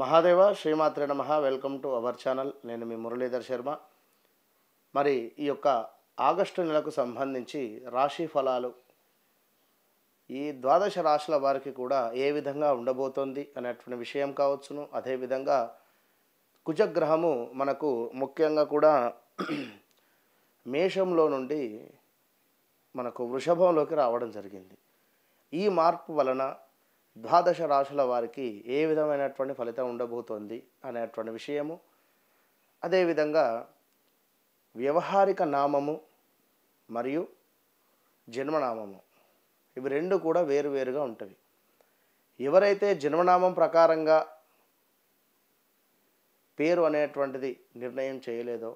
మహాదేవ శ్రీమాత్రే నమ welcome to our channel నేను మీ మురళీధర్ శర్మ మరి ఈ యొక్క ఆగస్టు నెలకు సంబంధించి రాశి ఫలాలు ఈ ద్వాదశ రాశుల వారికి కూడా ఏ విధంగా ఉండబోతోంది అనేటువంటి విషయం కావచ్చును అదేవిధంగా కుజగ్రహము మనకు ముఖ్యంగా కూడా మేషంలో నుండి మనకు వృషభంలోకి రావడం జరిగింది ఈ మార్పు వలన ద్వాదశ రాశుల వారికి ఏ విధమైనటువంటి ఫలితం ఉండబోతోంది అనేటువంటి విషయము అదేవిధంగా వ్యవహారిక నామము మరియు జన్మనామము ఇవి రెండు కూడా వేరువేరుగా ఉంటాయి ఎవరైతే జన్మనామం ప్రకారంగా పేరు అనేటువంటిది నిర్ణయం చేయలేదో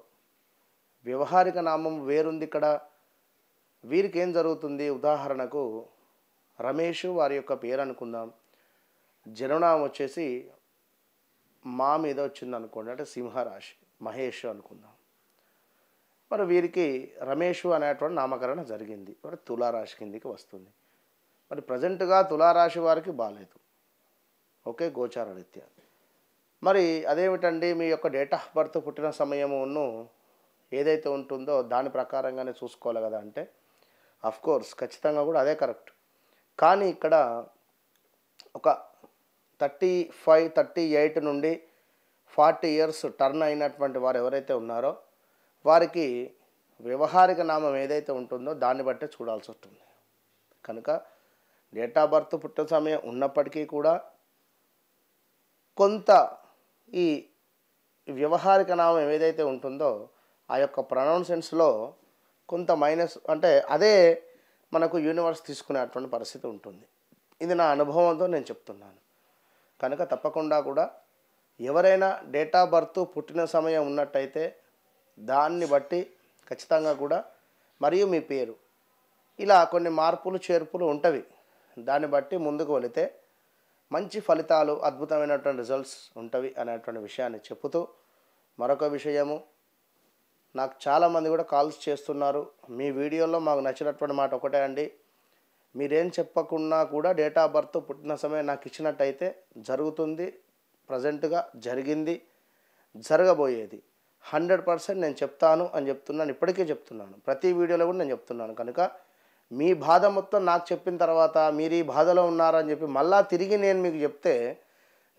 వ్యవహారిక నామం వేరుంది ఇక్కడ వీరికి ఏం జరుగుతుంది ఉదాహరణకు రమేష్ వారి యొక్క పేరు అనుకుందాం జననామం వచ్చేసి మా మీద వచ్చింది అనుకోండి అంటే సింహరాశి మహేష్ అనుకుందాం మరి వీరికి రమేష్ అనేటువంటి నామకరణ జరిగింది మరి తులారాశి కిందికి వస్తుంది మరి ప్రజెంట్గా తులారాశి వారికి బాగాలేదు ఓకే నిత్య మరి అదేమిటండి మీ యొక్క డేట్ ఆఫ్ బర్త్ పుట్టిన సమయమును ఏదైతే ఉంటుందో దాని ప్రకారంగానే చూసుకోవాలి కదా అంటే అఫ్కోర్స్ ఖచ్చితంగా కూడా అదే కరెక్ట్ కానీ ఇక్కడ ఒక థర్టీ ఫైవ్ థర్టీ ఎయిట్ నుండి ఫార్టీ ఇయర్స్ టర్న్ అయినటువంటి వారు ఎవరైతే ఉన్నారో వారికి వ్యవహారిక నామం ఏదైతే ఉంటుందో దాన్ని బట్టే చూడాల్సి ఉంటుంది కనుక డేట్ ఆఫ్ బర్త్ పుట్టిన సమయం ఉన్నప్పటికీ కూడా కొంత ఈ వ్యవహారిక నామం ఏదైతే ఉంటుందో ఆ యొక్క ప్రొనౌన్సెన్స్లో కొంత మైనస్ అంటే అదే మనకు యూనివర్స్ తీసుకునేటువంటి పరిస్థితి ఉంటుంది ఇది నా అనుభవంతో నేను చెప్తున్నాను కనుక తప్పకుండా కూడా ఎవరైనా డేట్ ఆఫ్ బర్త్ పుట్టిన సమయం ఉన్నట్టయితే దాన్ని బట్టి ఖచ్చితంగా కూడా మరియు మీ పేరు ఇలా కొన్ని మార్పులు చేర్పులు ఉంటవి దాన్ని బట్టి ముందుకు వెళితే మంచి ఫలితాలు అద్భుతమైనటువంటి రిజల్ట్స్ ఉంటవి అనేటువంటి విషయాన్ని చెబుతూ మరొక విషయము నాకు చాలామంది కూడా కాల్స్ చేస్తున్నారు మీ వీడియోలో మాకు నచ్చినటువంటి మాట ఒకటే అండి మీరేం చెప్పకుండా కూడా డేట్ ఆఫ్ బర్త్ పుట్టిన సమయం నాకు ఇచ్చినట్టయితే జరుగుతుంది ప్రజెంట్గా జరిగింది జరగబోయేది హండ్రెడ్ పర్సెంట్ నేను చెప్తాను అని చెప్తున్నాను ఇప్పటికే చెప్తున్నాను ప్రతి వీడియోలో కూడా నేను చెప్తున్నాను కనుక మీ బాధ మొత్తం నాకు చెప్పిన తర్వాత మీరు ఈ బాధలో ఉన్నారని చెప్పి మళ్ళా తిరిగి నేను మీకు చెప్తే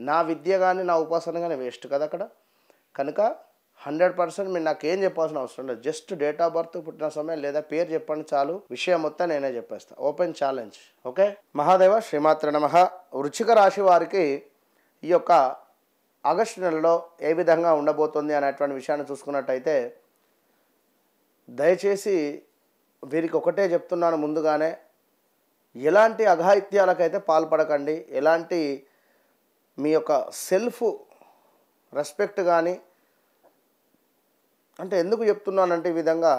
నా విద్య కానీ నా ఉపాసన కానీ వేస్ట్ కదా అక్కడ కనుక హండ్రెడ్ పర్సెంట్ మీరు నాకు ఏం చెప్పాల్సిన అవసరం లేదు జస్ట్ డేట్ ఆఫ్ బర్త్ పుట్టిన సమయం లేదా పేరు చెప్పండి చాలు విషయం మొత్తం నేనే చెప్పేస్తాను ఓపెన్ ఛాలెంజ్ ఓకే మహాదేవ శ్రీమాత్ర నమ వృచ్చిక రాశి వారికి ఈ యొక్క ఆగస్టు నెలలో ఏ విధంగా ఉండబోతుంది అనేటువంటి విషయాన్ని చూసుకున్నట్టయితే దయచేసి వీరికి ఒకటే చెప్తున్నాను ముందుగానే ఎలాంటి అఘాయిత్యాలకైతే పాల్పడకండి ఎలాంటి మీ యొక్క సెల్ఫ్ రెస్పెక్ట్ కానీ అంటే ఎందుకు చెప్తున్నానంటే ఈ విధంగా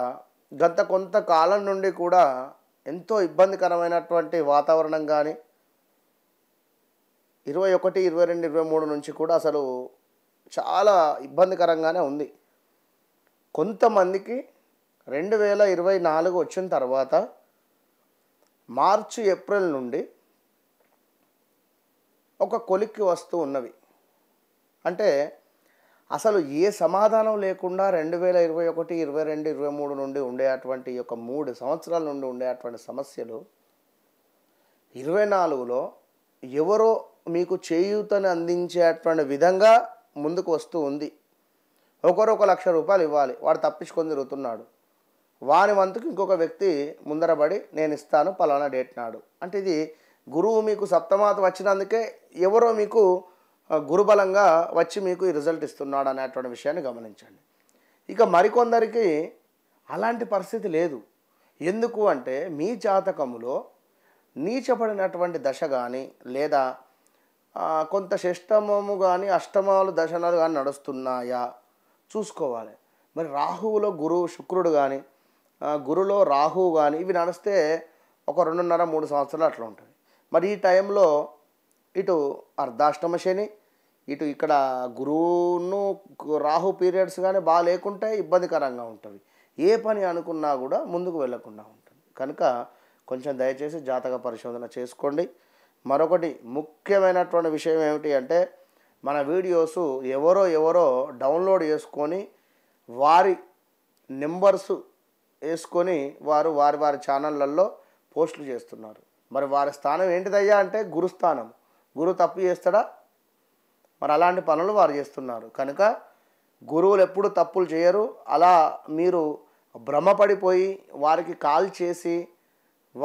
గత కొంతకాలం నుండి కూడా ఎంతో ఇబ్బందికరమైనటువంటి వాతావరణం కానీ ఇరవై ఒకటి ఇరవై రెండు ఇరవై మూడు నుంచి కూడా అసలు చాలా ఇబ్బందికరంగానే ఉంది కొంతమందికి రెండు వేల ఇరవై నాలుగు వచ్చిన తర్వాత మార్చి ఏప్రిల్ నుండి ఒక కొలిక్కి వస్తూ ఉన్నవి అంటే అసలు ఏ సమాధానం లేకుండా రెండు వేల ఇరవై ఒకటి ఇరవై రెండు ఇరవై మూడు నుండి ఉండే అటువంటి యొక్క మూడు సంవత్సరాల నుండి ఉండే అటువంటి సమస్యలు ఇరవై నాలుగులో ఎవరో మీకు చేయూతని అందించేటువంటి విధంగా ముందుకు వస్తూ ఉంది ఒకరు ఒక లక్ష రూపాయలు ఇవ్వాలి వాడు తప్పించుకొని తిరుగుతున్నాడు వాని వంతుకు ఇంకొక వ్యక్తి ముందరబడి నేను ఇస్తాను పలానా డేట్ నాడు అంటే ఇది గురువు మీకు సప్తమాత వచ్చినందుకే ఎవరో మీకు గురుబలంగా వచ్చి మీకు ఈ రిజల్ట్ ఇస్తున్నాడు అనేటువంటి విషయాన్ని గమనించండి ఇక మరికొందరికి అలాంటి పరిస్థితి లేదు ఎందుకు అంటే మీ జాతకములో నీచపడినటువంటి దశ కానీ లేదా కొంత షష్టమము కానీ అష్టమాలు దశనాలు కానీ నడుస్తున్నాయా చూసుకోవాలి మరి రాహువులో గురువు శుక్రుడు కానీ గురులో రాహువు కానీ ఇవి నడిస్తే ఒక రెండున్నర మూడు సంవత్సరాలు అట్లా ఉంటుంది మరి ఈ టైంలో ఇటు అర్ధాష్టమ శని ఇటు ఇక్కడ గురువును రాహు పీరియడ్స్ కానీ బాగా లేకుంటే ఇబ్బందికరంగా ఉంటుంది ఏ పని అనుకున్నా కూడా ముందుకు వెళ్లకుండా ఉంటుంది కనుక కొంచెం దయచేసి జాతక పరిశోధన చేసుకోండి మరొకటి ముఖ్యమైనటువంటి విషయం ఏమిటి అంటే మన వీడియోస్ ఎవరో ఎవరో డౌన్లోడ్ చేసుకొని వారి నెంబర్స్ వేసుకొని వారు వారి వారి ఛానళ్ళల్లో పోస్టులు చేస్తున్నారు మరి వారి స్థానం ఏంటిదయ్యా అంటే గురుస్థానం గురువు తప్పు చేస్తాడా మరి అలాంటి పనులు వారు చేస్తున్నారు కనుక గురువులు ఎప్పుడు తప్పులు చేయరు అలా మీరు భ్రమపడిపోయి వారికి కాల్ చేసి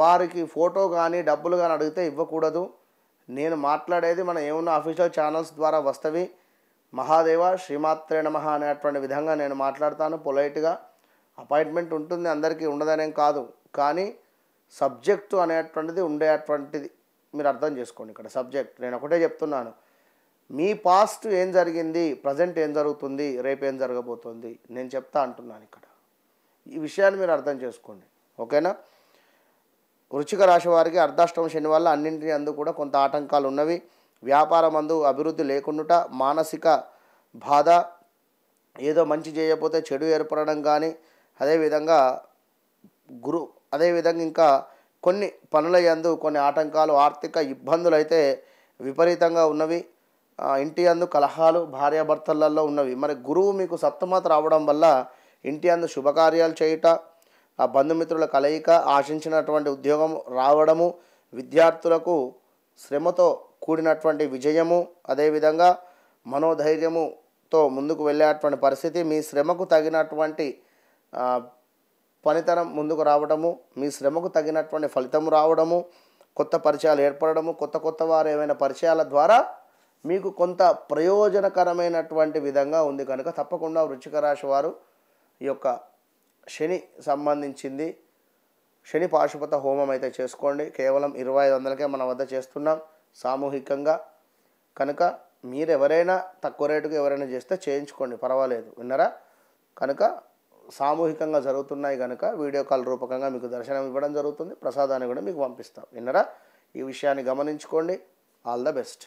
వారికి ఫోటో కానీ డబ్బులు కానీ అడిగితే ఇవ్వకూడదు నేను మాట్లాడేది మన ఏమున్న అఫీషియల్ ఛానల్స్ ద్వారా వస్తవి మహాదేవ శ్రీమాత్రే నమ అనేటువంటి విధంగా నేను మాట్లాడతాను పొలైట్గా అపాయింట్మెంట్ ఉంటుంది అందరికీ ఉండదనేం కాదు కానీ సబ్జెక్టు అనేటువంటిది ఉండేటువంటిది మీరు అర్థం చేసుకోండి ఇక్కడ సబ్జెక్ట్ నేను ఒకటే చెప్తున్నాను మీ పాస్ట్ ఏం జరిగింది ప్రజెంట్ ఏం జరుగుతుంది రేపు ఏం జరగబోతుంది నేను చెప్తా అంటున్నాను ఇక్కడ ఈ విషయాన్ని మీరు అర్థం చేసుకోండి ఓకేనా వృచ్చిక రాశి వారికి అర్ధాష్టమ శని వల్ల అన్నింటి అందు కూడా కొంత ఆటంకాలు ఉన్నవి వ్యాపారం అందు అభివృద్ధి లేకుండాట మానసిక బాధ ఏదో మంచి చేయకపోతే చెడు ఏర్పడడం కానీ అదేవిధంగా గురు అదేవిధంగా ఇంకా కొన్ని పనుల యందు కొన్ని ఆటంకాలు ఆర్థిక ఇబ్బందులు అయితే విపరీతంగా ఉన్నవి ఇంటి అందు కలహాలు భార్యాభర్తలలో ఉన్నవి మరి గురువు మీకు సప్తమత రావడం వల్ల ఇంటి అందు శుభకార్యాలు చేయుట ఆ బంధుమిత్రుల కలయిక ఆశించినటువంటి ఉద్యోగం రావడము విద్యార్థులకు శ్రమతో కూడినటువంటి విజయము అదేవిధంగా మనోధైర్యముతో ముందుకు వెళ్ళేటువంటి పరిస్థితి మీ శ్రమకు తగినటువంటి పనితనం ముందుకు రావడము మీ శ్రమకు తగినటువంటి ఫలితము రావడము కొత్త పరిచయాలు ఏర్పడము కొత్త కొత్త వారు ఏమైనా పరిచయాల ద్వారా మీకు కొంత ప్రయోజనకరమైనటువంటి విధంగా ఉంది కనుక తప్పకుండా వృచ్చిక రాశి వారు ఈ యొక్క శని సంబంధించింది శని పాశుపత హోమం అయితే చేసుకోండి కేవలం ఇరవై ఐదు వందలకే మన వద్ద చేస్తున్నాం సామూహికంగా కనుక మీరెవరైనా తక్కువ రేటుకు ఎవరైనా చేస్తే చేయించుకోండి పర్వాలేదు విన్నారా కనుక సామూహికంగా జరుగుతున్నాయి కనుక వీడియో కాల్ రూపకంగా మీకు దర్శనం ఇవ్వడం జరుగుతుంది ప్రసాదాన్ని కూడా మీకు పంపిస్తాం విన్నరా ఈ విషయాన్ని గమనించుకోండి ఆల్ ద బెస్ట్